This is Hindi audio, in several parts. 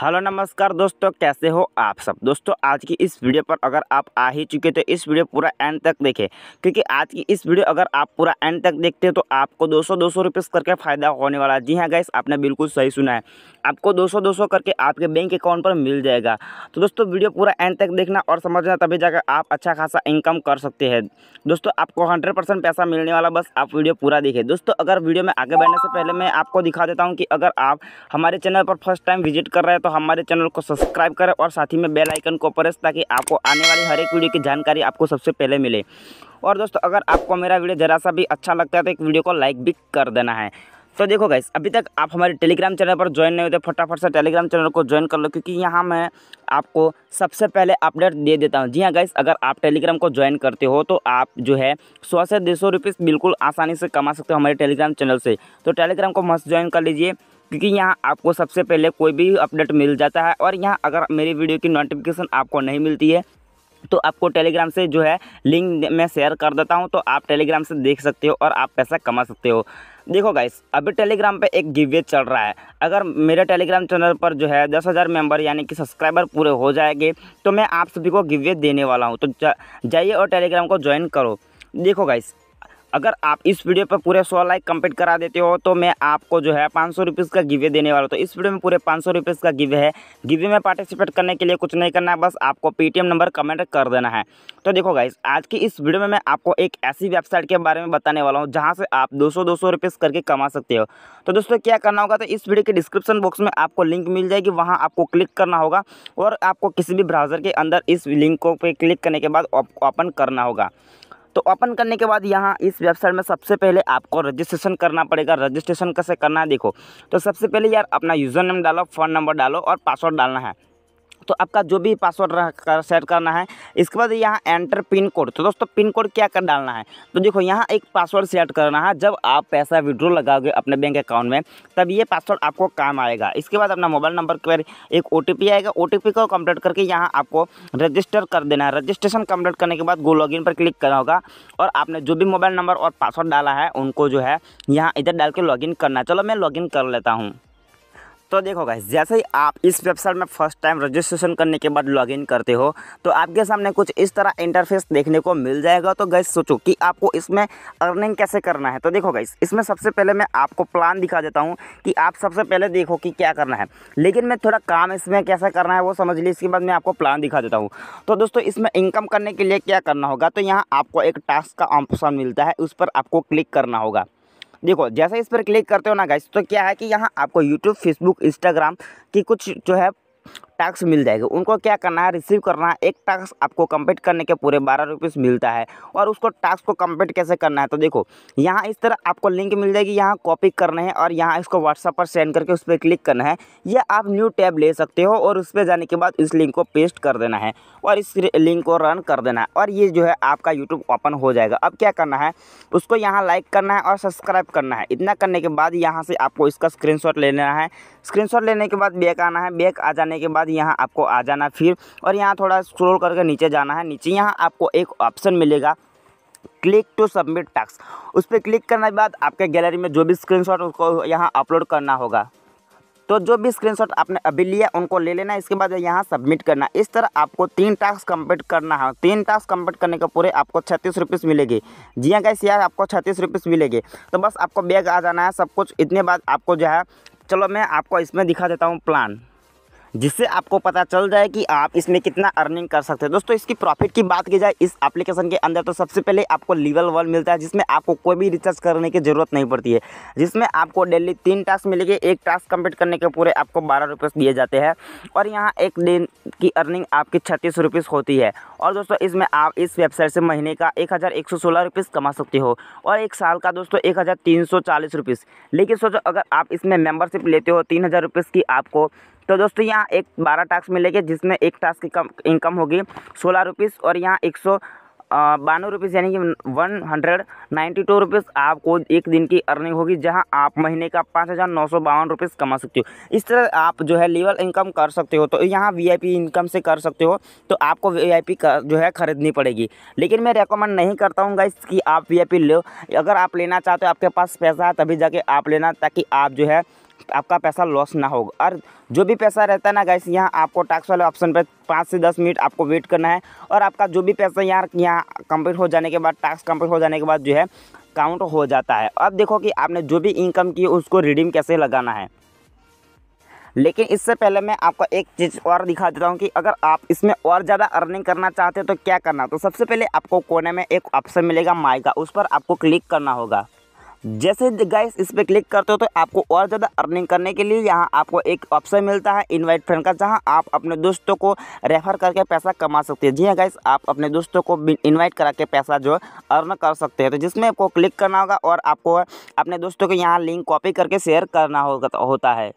हेलो नमस्कार दोस्तों कैसे हो आप सब दोस्तों आज की इस वीडियो पर अगर आप आ ही चुके तो इस वीडियो पूरा एंड तक देखें क्योंकि आज की इस वीडियो अगर आप पूरा एंड तक देखते हो तो आपको 200 200 रुपए करके फ़ायदा होने वाला है जी हाँ गैस आपने बिल्कुल सही सुना है आपको 200 200 करके आपके बैंक अकाउंट पर मिल जाएगा तो दोस्तों वीडियो पूरा एंड तक देखना और समझना तभी जाकर आप अच्छा खासा इनकम कर सकते हैं दोस्तों आपको हंड्रेड पैसा मिलने वाला बस आप वीडियो पूरा देखें दोस्तों अगर वीडियो में आगे बढ़ने से पहले मैं आपको दिखा देता हूँ कि अगर आप हमारे चैनल पर फर्स्ट टाइम विजिट कर रहे हैं तो हमारे चैनल को सब्सक्राइब करें और साथ ही में बेल आइकन को प्रेस ताकि आपको आने वाली हर एक वीडियो की जानकारी आपको सबसे पहले मिले और दोस्तों अगर आपको मेरा वीडियो ज़रा सा भी अच्छा लगता है तो एक वीडियो को लाइक भी कर देना है तो देखो गाइस अभी तक आप हमारे टेलीग्राम चैनल पर ज्वाइन नहीं होते फटाफट से टेलीग्राम चैनल को ज्वाइन कर लो क्योंकि यहाँ मैं आपको सबसे पहले अपडेट दे देता हूँ जी हाँ गाइस अगर आप टेलीग्राम को ज्वाइन करते हो तो आप जो है सौ से डेढ़ सौ बिल्कुल आसानी से कमा सकते हो हमारे टेलीग्राम चैनल से तो टेलीग्राम को मस्त ज्वाइन कर लीजिए क्योंकि यहाँ आपको सबसे पहले कोई भी अपडेट मिल जाता है और यहाँ अगर मेरी वीडियो की नोटिफिकेशन आपको नहीं मिलती है तो आपको टेलीग्राम से जो है लिंक मैं शेयर कर देता हूँ तो आप टेलीग्राम से देख सकते हो और आप पैसा कमा सकते हो देखो गाइस अभी टेलीग्राम पे एक गिवे चल रहा है अगर मेरे टेलीग्राम चैनल पर जो है दस हज़ार मेम्बर यानी कि सब्सक्राइबर पूरे हो जाएंगे तो मैं आप सभी को गिवे देने वाला हूँ तो जाइए और टेलीग्राम को ज्वाइन करो देखो गाइस अगर आप इस वीडियो पर पूरे सौ लाइक कंप्लीट करा देते हो तो मैं आपको जो है पाँच सौ का गिवे देने वाला तो इस वीडियो में पूरे पाँच सौ का गिवे है गिवे में पार्टिसिपेट करने के लिए कुछ नहीं करना है बस आपको पेटीएम नंबर कमेंट कर देना है तो देखो गाइज आज की इस वीडियो में मैं आपको एक ऐसी वेबसाइट के बारे में बताने वाला हूँ जहाँ से आप दो सौ दो सौ करके कमा सकते हो तो दोस्तों क्या करना होगा तो इस वीडियो के डिस्क्रिप्शन बॉक्स में आपको लिंक मिल जाएगी वहाँ आपको क्लिक करना होगा और आपको किसी भी ब्राउज़र के अंदर इस लिंक को पे क्लिक करने के बाद ओपन करना होगा तो ओपन करने के बाद यहाँ इस वेबसाइट में सबसे पहले आपको रजिस्ट्रेशन करना पड़ेगा रजिस्ट्रेशन कैसे करना है देखो तो सबसे पहले यार अपना यूज़र नेम डालो फ़ोन नंबर डालो और पासवर्ड डालना है तो आपका जो भी पासवर्ड कर सेट करना है इसके बाद यहाँ एंटर पिन कोड तो दोस्तों पिन कोड क्या कर डालना है तो देखो यहाँ एक पासवर्ड सेट करना है जब आप पैसा विड्रो लगाओगे अपने बैंक अकाउंट में तब ये पासवर्ड आपको काम आएगा इसके बाद अपना मोबाइल नंबर के एक ओ आएगा ओ को कम्प्लीट करके यहाँ आपको रजिस्टर कर देना है रजिस्ट्रेशन कम्प्लीट करने के बाद गो लॉग पर क्लिक करना होगा और आपने जो भी मोबाइल नंबर और पासवर्ड डाला है उनको जो है यहाँ इधर डाल के लॉग करना है चलो मैं लॉग कर लेता हूँ तो देखो गाइस जैसे ही आप इस वेबसाइट में फर्स्ट टाइम रजिस्ट्रेशन करने के बाद लॉगिन करते हो तो आपके सामने कुछ इस तरह इंटरफेस देखने को मिल जाएगा तो गैस सोचो कि आपको इसमें अर्निंग कैसे करना है तो देखो गाइस इसमें सबसे पहले मैं आपको प्लान दिखा देता हूँ कि आप सबसे पहले देखो कि क्या करना है लेकिन मैं थोड़ा काम इसमें कैसा करना है वो समझ ली इसके बाद मैं आपको प्लान दिखा देता हूँ तो दोस्तों इसमें इनकम करने के लिए क्या करना होगा तो यहाँ आपको एक टास्क का ऑप्शन मिलता है उस पर आपको क्लिक करना होगा देखो जैसे इस पर क्लिक करते हो ना गाइस तो क्या है कि यहाँ आपको यूट्यूब फेसबुक इंस्टाग्राम की कुछ जो है टैक्स मिल जाएगा उनको क्या करना है रिसीव करना है एक टैक्स आपको कंप्लीट करने के पूरे बारह रुपीज़ मिलता है और उसको टैक्स को कंप्लीट कैसे करना है तो देखो यहाँ इस तरह आपको लिंक मिल जाएगी यहाँ कॉपी करना है और यहाँ इसको व्हाट्सअप पर सेंड करके उस पर क्लिक करना है यह आप न्यू टैब ले सकते हो और उस पर जाने के बाद इस लिंक को पेस्ट कर देना है और इस लिंक को रन कर देना है और ये जो है आपका यूट्यूब ओपन हो जाएगा अब क्या करना है उसको यहाँ लाइक करना है और सब्सक्राइब करना है इतना करने के बाद यहाँ से आपको इसका स्क्रीन ले लेना है स्क्रीन लेने के बाद बैक आना है बैक आ जाने के बाद बाद यहाँ आपको आ जाना फिर और यहाँ थोड़ा स्क्रोल करके नीचे जाना है नीचे यहाँ आपको एक ऑप्शन मिलेगा क्लिक टू सबमिट टैक्स उस पर क्लिक करने के बाद आपके गैलरी में जो भी स्क्रीनशॉट उसको यहाँ अपलोड करना होगा तो जो भी स्क्रीनशॉट आपने अभी लिया उनको ले लेना इसके बाद यहाँ सबमिट करना इस तरह आपको तीन टास्क कंप्लीट करना है तीन टास्क कंप्लीट करने के पूरे आपको छत्तीस रुपीज़ मिलेगी जी हाँ कैसे यार आपको छत्तीस रुपीज़ मिलेगी तो बस आपको बैग आ जाना है सब कुछ इतने बाद आपको जो है चलो मैं आपको इसमें दिखा देता हूँ प्लान जिससे आपको पता चल जाए कि आप इसमें कितना अर्निंग कर सकते हैं दोस्तों इसकी प्रॉफिट की बात की जाए इस एप्लीकेशन के अंदर तो सबसे पहले आपको लेवल वन मिलता है जिसमें आपको कोई भी रिचार्ज करने की ज़रूरत नहीं पड़ती है जिसमें आपको डेली तीन टास्क मिलेगी एक टास्क कंप्लीट करने के पूरे आपको बारह रुपये दिए जाते हैं और यहाँ एक दिन की अर्निंग आपकी छत्तीस रुपये होती है और दोस्तों इसमें आप इस वेबसाइट से महीने का एक हज़ार एक सौ सोलह रुपीज़ कमा सकते हो और एक साल का दोस्तों एक हज़ार तीन सौ चालीस रुपीज़ लेकिन सोचो अगर आप इसमें मेंबरशिप लेते हो तीन हज़ार रुपीज़ की आपको तो दोस्तों यहाँ एक बारह टास्क मिलेंगे जिसमें एक टास्क की कम इनकम होगी सोलह रुपीज़ और यहाँ एक सौ बानवे रुपीज़ यानी कि one hundred ninety two rupees आपको एक दिन की अर्निंग होगी जहां आप महीने का पाँच हज़ार नौ सौ बावन रुपीज़ कमा सकते हो इस तरह आप जो है लेवल इनकम कर सकते हो तो यहाँ वीआईपी इनकम से कर सकते हो तो आपको वीआईपी जो है ख़रीदनी पड़ेगी लेकिन मैं रिकमेंड नहीं करता हूँ गाइस कि आप वी लो अगर आप लेना चाहते हो आपके पास पैसा है तभी जाके आप लेना ताकि आप जो है आपका पैसा लॉस ना हो और जो भी पैसा रहता है ना गैस यहाँ आपको टैक्स वाले ऑप्शन पर पाँच से दस मिनट आपको वेट करना है और आपका जो भी पैसा यहाँ यहाँ कम्प्लीट हो जाने के बाद टैक्स कम्प्लीट हो जाने के बाद जो है काउंट हो जाता है अब देखो कि आपने जो भी इनकम की उसको रिडीम कैसे लगाना है लेकिन इससे पहले मैं आपको एक चीज़ और दिखा देता हूँ कि अगर आप इसमें और ज़्यादा अर्निंग करना चाहते हो तो क्या करना तो सबसे पहले आपको कोने में एक ऑप्शन मिलेगा माई का उस पर आपको क्लिक करना होगा जैसे गाइस इस पर क्लिक करते हो तो आपको और ज़्यादा अर्निंग करने के लिए यहाँ आपको एक ऑप्शन मिलता है इनवाइट फ्रेंड का जहाँ आप अपने दोस्तों को रेफर करके पैसा कमा सकते हैं जी हाँ गाइस आप अपने दोस्तों को इनवाइट करा के पैसा जो अर्न कर सकते हैं तो जिसमें आपको क्लिक करना होगा और आपको अपने दोस्तों को यहाँ लिंक कॉपी करके शेयर करना होगा होता है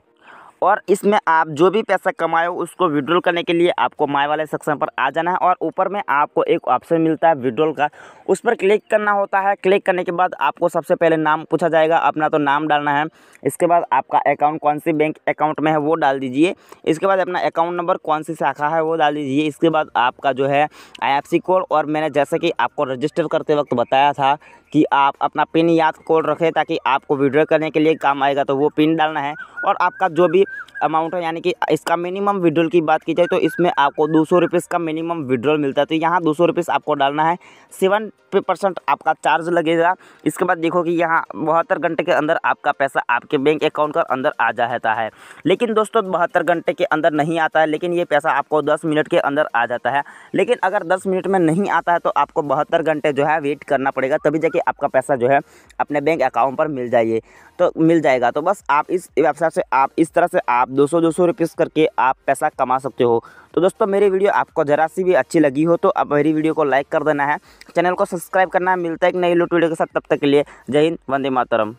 और इसमें आप जो भी पैसा कमाए उसको विड्रॉल करने के लिए आपको माई वाले सेक्शन पर आ जाना है और ऊपर में आपको एक ऑप्शन मिलता है विड्रॉल का उस पर क्लिक करना होता है क्लिक करने के बाद आपको सबसे पहले नाम पूछा जाएगा अपना तो नाम डालना है इसके बाद आपका अकाउंट कौन सी बैंक अकाउंट में है वो डाल दीजिए इसके बाद अपना अकाउंट नंबर कौन सी शाखा है वो डाल दीजिए इसके बाद आपका जो है आई कोड और मैंने जैसे कि आपको रजिस्टर करते वक्त बताया था कि आप अपना पिन याद कोड रखें ताकि आपको विड्रॉ करने के लिए काम आएगा तो वो पिन डालना है और आपका जो भी अमाउंट है यानी कि इसका मिनिमम विड्रॉल की बात की जाए तो इसमें आपको दो सौ रुपीज़ का मिनिमम विड्रॉल मिलता है तो यहाँ दो सौ रुपये आपको डालना है सेवन परसेंट आपका चार्ज लगेगा इसके बाद देखो कि यहाँ बहत्तर घंटे के अंदर आपका पैसा आपके बैंक अकाउंट के अंदर आ जाता है लेकिन दोस्तों बहत्तर घंटे के अंदर नहीं आता है लेकिन ये पैसा आपको दस मिनट के अंदर आ जाता है लेकिन अगर दस मिनट में नहीं आता है तो आपको बहत्तर घंटे जो है वेट करना पड़ेगा तभी जाके आपका पैसा जो है अपने बैंक अकाउंट पर मिल जाइए तो मिल जाएगा तो बस आप इस वेबसाइट से आप इस तरह से आप आप 200 200 रुपीस करके आप पैसा कमा सकते हो तो दोस्तों मेरी वीडियो आपको ज़रा सी भी अच्छी लगी हो तो आप मेरी वीडियो को लाइक कर देना है चैनल को सब्सक्राइब करना है मिलता है एक नई लूट वीडियो के साथ तब तक के लिए जय हिंद वंदे मातरम